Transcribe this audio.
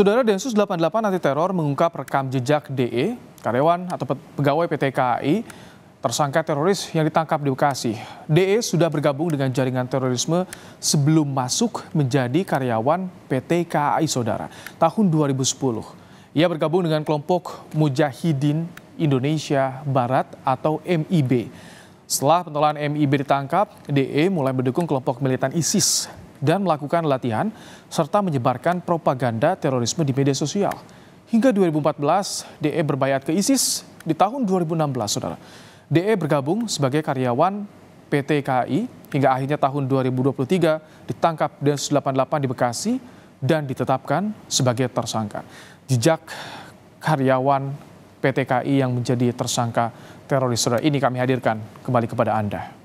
Saudara Densus 88 anti teror mengungkap rekam jejak DE, karyawan atau pegawai PT KAI tersangka teroris yang ditangkap di Bekasi. DE sudah bergabung dengan jaringan terorisme sebelum masuk menjadi karyawan PT KAI Saudara tahun 2010. Ia bergabung dengan kelompok Mujahidin Indonesia Barat atau MIB. Setelah pentolan MIB ditangkap, DE mulai mendukung kelompok militan ISIS dan melakukan latihan serta menyebarkan propaganda terorisme di media sosial. Hingga 2014, DE berbayat ke ISIS. Di tahun 2016, saudara, DE bergabung sebagai karyawan PT KAI hingga akhirnya tahun 2023 ditangkap e Densus 88 di Bekasi dan ditetapkan sebagai tersangka. Jejak karyawan PT KAI yang menjadi tersangka teroris saudara ini kami hadirkan kembali kepada Anda.